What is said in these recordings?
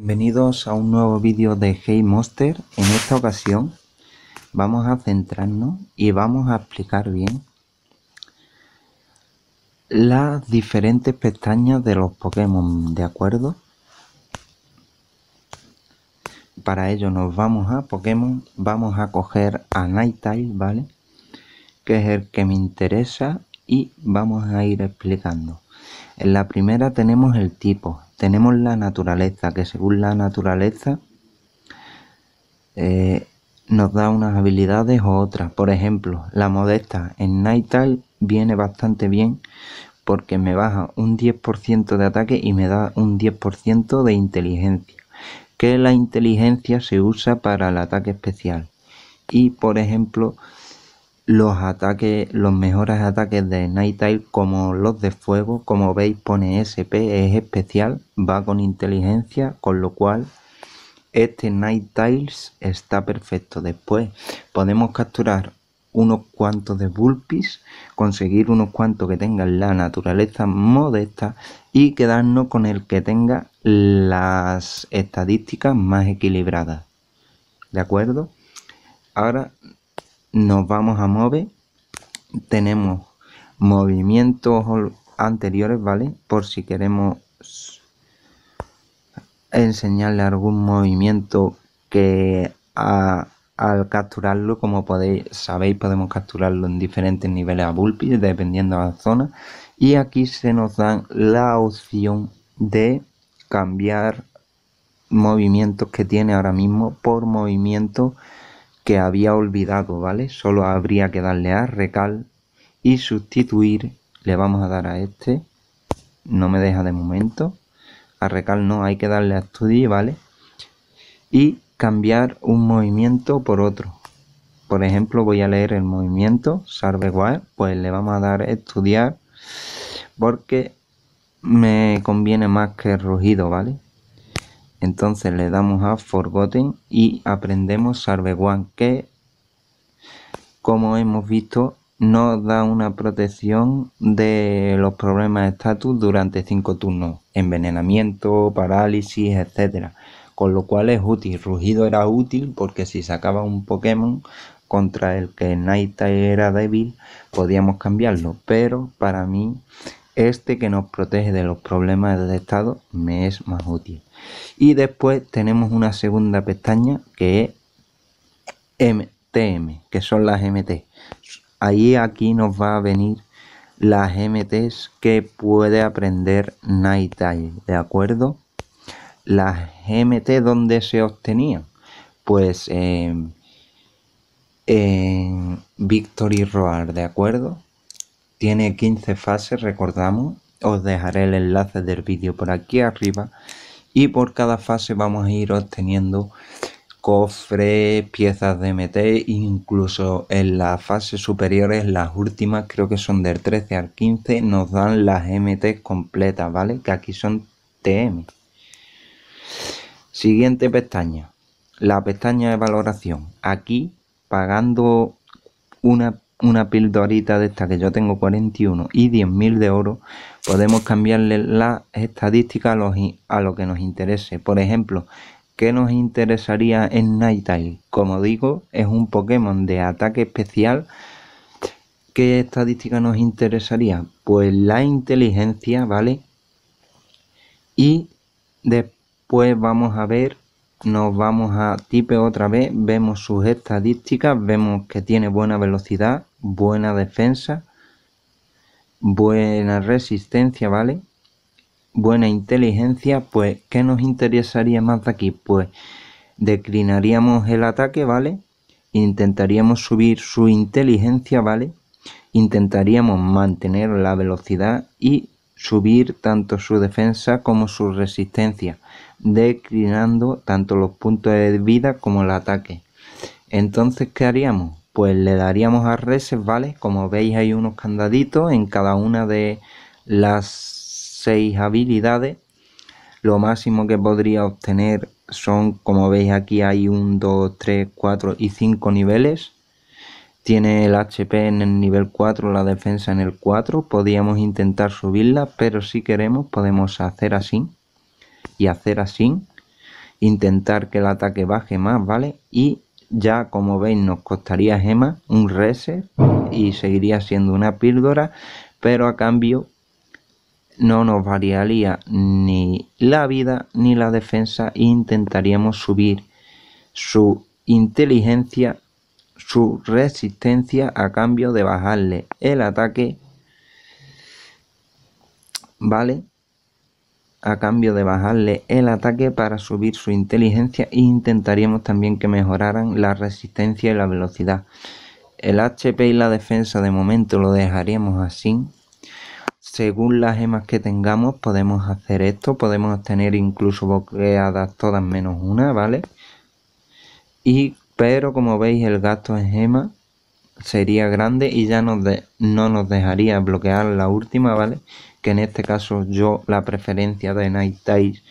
Bienvenidos a un nuevo vídeo de Hey Monster. En esta ocasión vamos a centrarnos y vamos a explicar bien las diferentes pestañas de los Pokémon, ¿de acuerdo? Para ello nos vamos a Pokémon, vamos a coger a Nighttime, ¿vale? Que es el que me interesa y vamos a ir explicando. En la primera tenemos el tipo, tenemos la naturaleza, que según la naturaleza eh, nos da unas habilidades o otras. Por ejemplo, la modesta en Nightal viene bastante bien porque me baja un 10% de ataque y me da un 10% de inteligencia. Que la inteligencia se usa para el ataque especial. Y por ejemplo, los ataques, los mejores ataques de Night Tiles como los de fuego, como veis pone SP, es especial, va con inteligencia, con lo cual este Night Tiles está perfecto. Después podemos capturar unos cuantos de Bulpis, conseguir unos cuantos que tengan la naturaleza modesta y quedarnos con el que tenga las estadísticas más equilibradas. ¿De acuerdo? Ahora nos vamos a mover, tenemos movimientos anteriores, ¿vale? Por si queremos enseñarle algún movimiento que al capturarlo, como podéis sabéis, podemos capturarlo en diferentes niveles a Bulpi, dependiendo de la zona. Y aquí se nos dan la opción de cambiar movimientos que tiene ahora mismo por movimientos había olvidado, ¿vale? Solo habría que darle a recal y sustituir, le vamos a dar a este, no me deja de momento, a recal no, hay que darle a study, ¿vale? Y cambiar un movimiento por otro. Por ejemplo, voy a leer el movimiento, salve igual pues le vamos a dar estudiar porque me conviene más que el rugido, ¿vale? Entonces le damos a Forgotten y aprendemos Salve One que, como hemos visto, nos da una protección de los problemas de estatus durante 5 turnos, envenenamiento, parálisis, etc. Con lo cual es útil. Rugido era útil porque si sacaba un Pokémon contra el que Naita era débil, podíamos cambiarlo. Pero para mí este que nos protege de los problemas del estado me es más útil. Y después tenemos una segunda pestaña que es MTM, que son las MT. Ahí aquí nos va a venir las MTs que puede aprender Nighttime, ¿de acuerdo? Las MT, donde se obtenían? Pues en Victory Roar, ¿de acuerdo? Tiene 15 fases, recordamos. Os dejaré el enlace del vídeo por aquí arriba. Y por cada fase vamos a ir obteniendo cofres, piezas de MT, incluso en las fases superiores, las últimas, creo que son del 13 al 15, nos dan las MT completas, ¿vale? Que aquí son TM. Siguiente pestaña, la pestaña de valoración. Aquí, pagando una una pildorita de esta que yo tengo 41 y 10.000 de oro, podemos cambiarle la estadística a, a lo que nos interese. Por ejemplo, ¿qué nos interesaría en Nighttime? Como digo, es un Pokémon de ataque especial. ¿Qué estadística nos interesaría? Pues la inteligencia, ¿vale? Y después vamos a ver nos vamos a tipe otra vez, vemos sus estadísticas, vemos que tiene buena velocidad, buena defensa, buena resistencia, ¿vale? Buena inteligencia, pues ¿qué nos interesaría más aquí? Pues declinaríamos el ataque, ¿vale? Intentaríamos subir su inteligencia, ¿vale? Intentaríamos mantener la velocidad y subir tanto su defensa como su resistencia, declinando tanto los puntos de vida como el ataque. Entonces, ¿qué haríamos? pues le daríamos a reset, ¿vale? Como veis hay unos candaditos en cada una de las seis habilidades. Lo máximo que podría obtener son, como veis aquí hay un, 2, 3, 4 y 5 niveles. Tiene el HP en el nivel 4, la defensa en el 4. Podríamos intentar subirla, pero si queremos podemos hacer así. Y hacer así. Intentar que el ataque baje más, ¿vale? Y ya como veis nos costaría gema, un reset y seguiría siendo una píldora, pero a cambio no nos variaría ni la vida ni la defensa e intentaríamos subir su inteligencia, su resistencia a cambio de bajarle el ataque, ¿vale? a cambio de bajarle el ataque para subir su inteligencia e intentaríamos también que mejoraran la resistencia y la velocidad. El HP y la defensa de momento lo dejaríamos así. Según las gemas que tengamos podemos hacer esto, podemos tener incluso bloqueadas todas menos una, ¿vale? Y pero como veis el gasto en gemas sería grande y ya no nos dejaría bloquear la última, ¿vale? en este caso yo la preferencia de Night Ties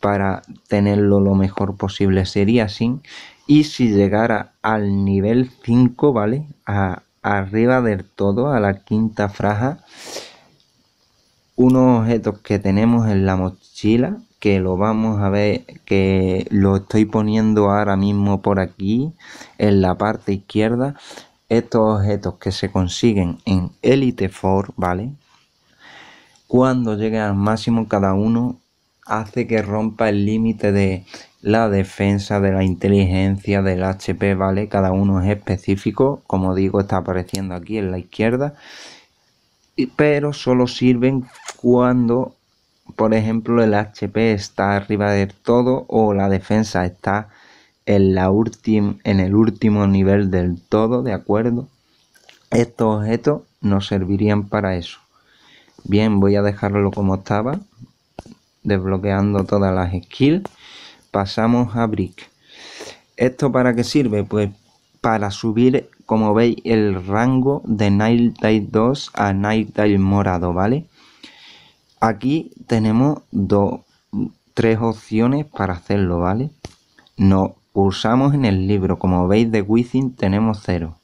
para tenerlo lo mejor posible sería así. Y si llegara al nivel 5, ¿vale? arriba del todo, a la quinta fraja unos objetos que tenemos en la mochila, que lo vamos a ver, que lo estoy poniendo ahora mismo por aquí, en la parte izquierda. Estos objetos que se consiguen en Elite 4, ¿vale? cuando llegue al máximo cada uno hace que rompa el límite de la defensa, de la inteligencia, del HP, ¿vale? Cada uno es específico, como digo, está apareciendo aquí en la izquierda, pero solo sirven cuando, por ejemplo, el HP está arriba del todo o la defensa está en, la en el último nivel del todo, ¿de acuerdo? Estos objetos nos servirían para eso. Bien, voy a dejarlo como estaba, desbloqueando todas las skills. Pasamos a Brick. ¿Esto para qué sirve? Pues para subir, como veis, el rango de Tide 2 a Night Tide morado, ¿vale? Aquí tenemos dos, tres opciones para hacerlo, ¿vale? Nos pulsamos en el libro, como veis de Within tenemos cero.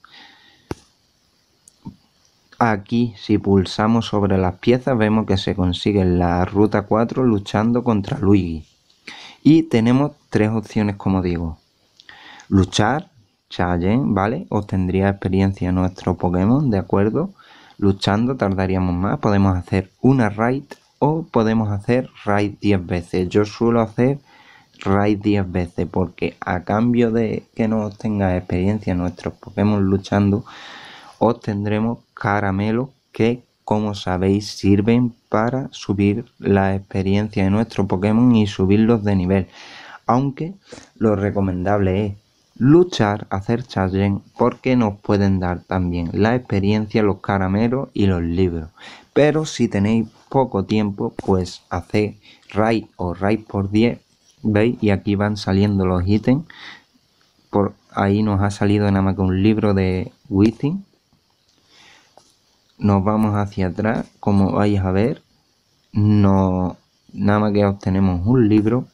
Aquí, si pulsamos sobre las piezas, vemos que se consigue la ruta 4 luchando contra Luigi. Y tenemos tres opciones, como digo. Luchar, Challenge, ¿vale? Obtendría experiencia nuestro Pokémon, ¿de acuerdo? Luchando tardaríamos más, podemos hacer una raid o podemos hacer raid 10 veces. Yo suelo hacer raid 10 veces porque a cambio de que no obtenga experiencia nuestros Pokémon luchando, obtendremos caramelos que, como sabéis, sirven para subir la experiencia de nuestro Pokémon y subirlos de nivel. Aunque lo recomendable es luchar, hacer challenge, porque nos pueden dar también la experiencia, los caramelos y los libros. Pero si tenéis poco tiempo, pues hace raid o raid por 10. ¿Veis? Y aquí van saliendo los ítems. Por ahí nos ha salido nada más que un libro de Within nos vamos hacia atrás, como vais a ver, no, nada más que obtenemos un libro.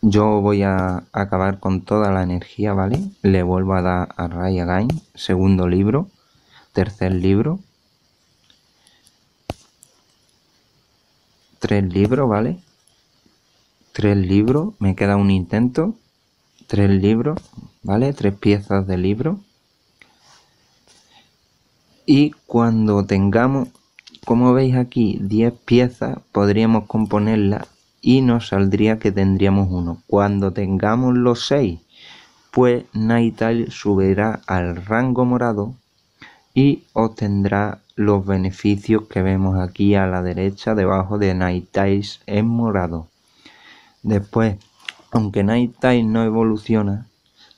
Yo voy a acabar con toda la energía, ¿vale? Le vuelvo a dar a Raya Gain, segundo libro, tercer libro, tres libros, ¿vale? Tres libros, me queda un intento, tres libros, ¿vale? Tres piezas de libro. Y cuando tengamos, como veis aquí, 10 piezas, podríamos componerlas y nos saldría que tendríamos uno. Cuando tengamos los 6, pues time subirá al rango morado y obtendrá los beneficios que vemos aquí a la derecha debajo de Nighttiles en morado. Después, aunque time no evoluciona,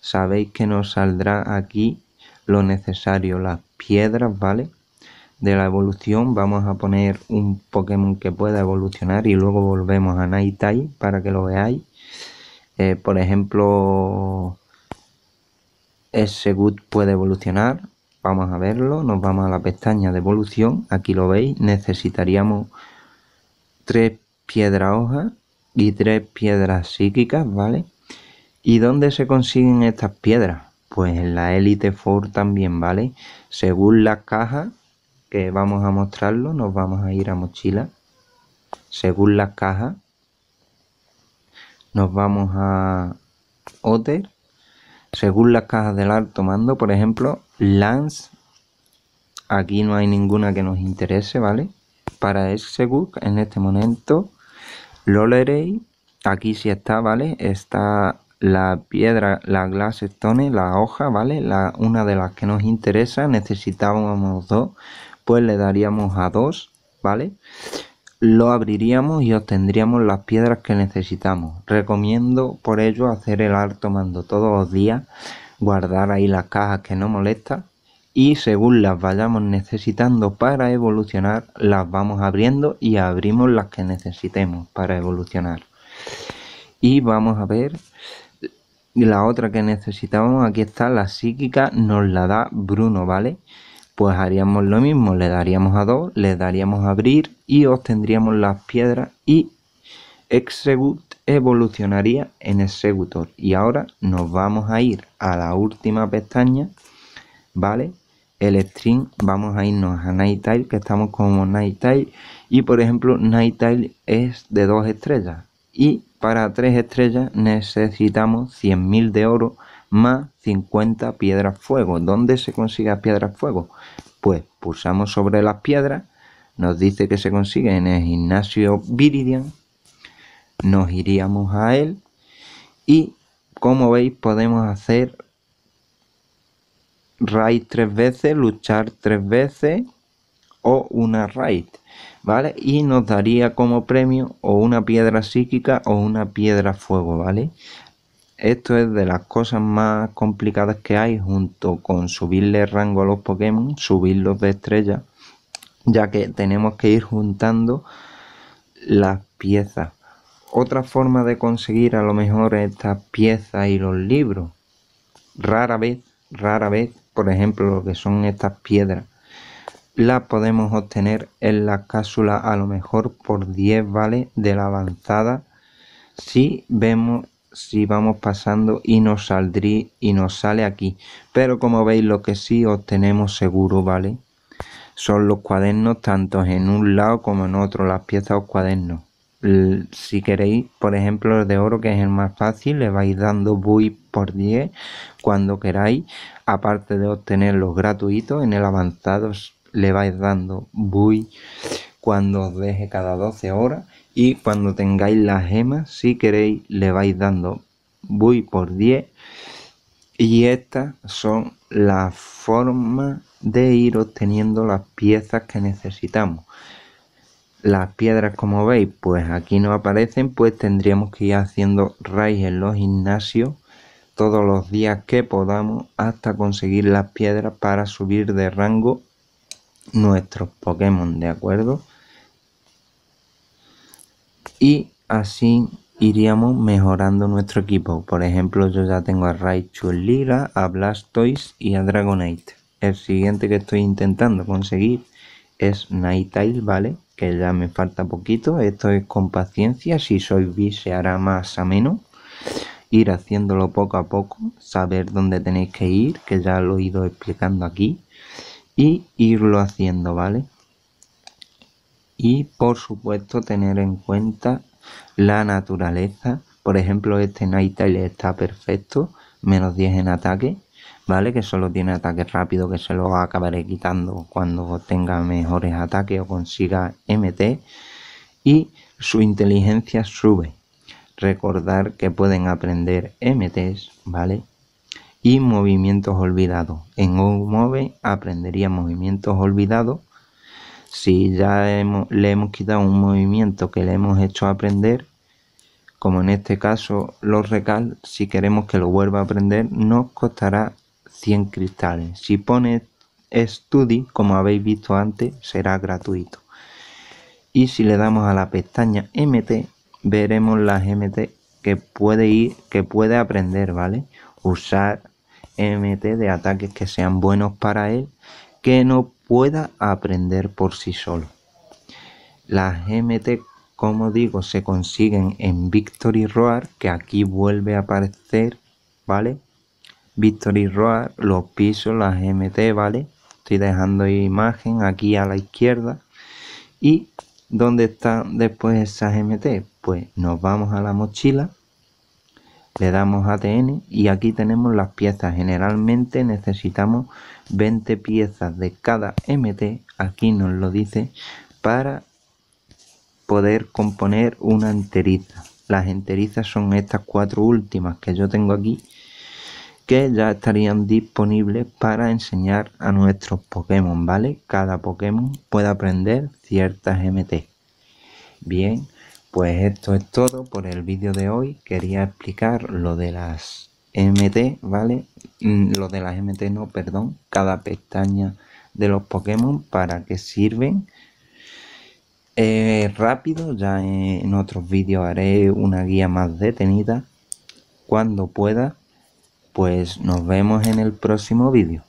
sabéis que nos saldrá aquí lo necesario, las piedras, ¿vale? De la evolución vamos a poner un Pokémon que pueda evolucionar y luego volvemos a Naitai para que lo veáis. Eh, por ejemplo, ese Good puede evolucionar. Vamos a verlo, nos vamos a la pestaña de evolución, aquí lo veis, necesitaríamos tres piedras hojas y tres piedras psíquicas, ¿vale? ¿Y dónde se consiguen estas piedras? pues en la élite Four también, ¿vale? Según las cajas que vamos a mostrarlo, nos vamos a ir a mochila. Según las cajas, nos vamos a hotel Según las cajas del alto mando, por ejemplo, Lance, aquí no hay ninguna que nos interese, ¿vale? Para book en este momento, Loleray, aquí sí está, ¿vale? Está la piedra, la glass stone, la hoja, ¿vale? La, una de las que nos interesa, necesitábamos dos, pues le daríamos a dos, ¿vale? Lo abriríamos y obtendríamos las piedras que necesitamos. Recomiendo por ello hacer el alto mando todos los días, guardar ahí las cajas que no molesta y según las vayamos necesitando para evolucionar, las vamos abriendo y abrimos las que necesitemos para evolucionar. Y vamos a ver y la otra que necesitábamos aquí está, la psíquica nos la da Bruno, ¿vale? Pues haríamos lo mismo, le daríamos a dos le daríamos a abrir y obtendríamos las piedras y Exegut evolucionaría en Executor. Y ahora nos vamos a ir a la última pestaña, ¿vale? El string, vamos a irnos a time que estamos como time Y por ejemplo, time es de dos estrellas. Y para tres estrellas necesitamos 100.000 de oro más 50 piedras fuego. ¿Dónde se consigue piedras fuego? Pues pulsamos sobre las piedras, nos dice que se consigue en el gimnasio Viridian, nos iríamos a él y como veis podemos hacer raid tres veces, luchar tres veces o una raid, ¿vale? Y nos daría como premio o una piedra psíquica o una piedra fuego, ¿vale? Esto es de las cosas más complicadas que hay junto con subirle rango a los Pokémon, subirlos de estrella, ya que tenemos que ir juntando las piezas. Otra forma de conseguir a lo mejor estas piezas y los libros. Rara vez, rara vez, por ejemplo, lo que son estas piedras la podemos obtener en la cápsula a lo mejor por 10 vale de la avanzada si vemos si vamos pasando y nos saldría y nos sale aquí pero como veis lo que sí obtenemos seguro vale son los cuadernos tanto en un lado como en otro las piezas o cuadernos si queréis por ejemplo el de oro que es el más fácil le vais dando buy por 10 cuando queráis aparte de obtenerlos gratuitos en el avanzado le vais dando buy cuando os deje cada 12 horas y cuando tengáis las gemas si queréis le vais dando buy por 10 y estas son las formas de ir obteniendo las piezas que necesitamos las piedras como veis pues aquí no aparecen pues tendríamos que ir haciendo raíz en los gimnasios todos los días que podamos hasta conseguir las piedras para subir de rango nuestros Pokémon, ¿de acuerdo? Y así iríamos mejorando nuestro equipo. Por ejemplo, yo ya tengo a Raichu en Liga, a Blastoise y a Dragonite. El siguiente que estoy intentando conseguir es Nightingale, ¿vale? Que ya me falta poquito. Esto es con paciencia. Si soy B se hará más ameno. Ir haciéndolo poco a poco. Saber dónde tenéis que ir, que ya lo he ido explicando aquí y irlo haciendo, ¿vale? Y por supuesto tener en cuenta la naturaleza. Por ejemplo, este Night Tail está perfecto, menos 10 en ataque, ¿vale? Que solo tiene ataque rápido, que se lo acabaré quitando cuando tenga mejores ataques o consiga MT. Y su inteligencia sube. Recordar que pueden aprender MTs, ¿vale? y movimientos olvidados. En move aprendería movimientos olvidados. Si ya le hemos quitado un movimiento que le hemos hecho aprender, como en este caso los recal, si queremos que lo vuelva a aprender, nos costará 100 cristales. Si pone Study, como habéis visto antes, será gratuito. Y si le damos a la pestaña MT, veremos las MT que puede ir, que puede aprender, ¿vale? usar MT de ataques que sean buenos para él, que no pueda aprender por sí solo. Las MT, como digo, se consiguen en Victory Roar, que aquí vuelve a aparecer, ¿vale? Victory Roar, los pisos, las MT, ¿vale? Estoy dejando imagen aquí a la izquierda. ¿Y dónde están después esas MT? Pues nos vamos a la mochila le damos ATN y aquí tenemos las piezas. Generalmente necesitamos 20 piezas de cada MT, aquí nos lo dice, para poder componer una enteriza. Las enterizas son estas cuatro últimas que yo tengo aquí, que ya estarían disponibles para enseñar a nuestros Pokémon, ¿vale? Cada Pokémon puede aprender ciertas MT. Bien, pues esto es todo por el vídeo de hoy. Quería explicar lo de las MT, ¿vale? Mm, lo de las MT no, perdón. Cada pestaña de los Pokémon para qué sirven. Eh, rápido, ya en otros vídeos haré una guía más detenida. Cuando pueda, pues nos vemos en el próximo vídeo.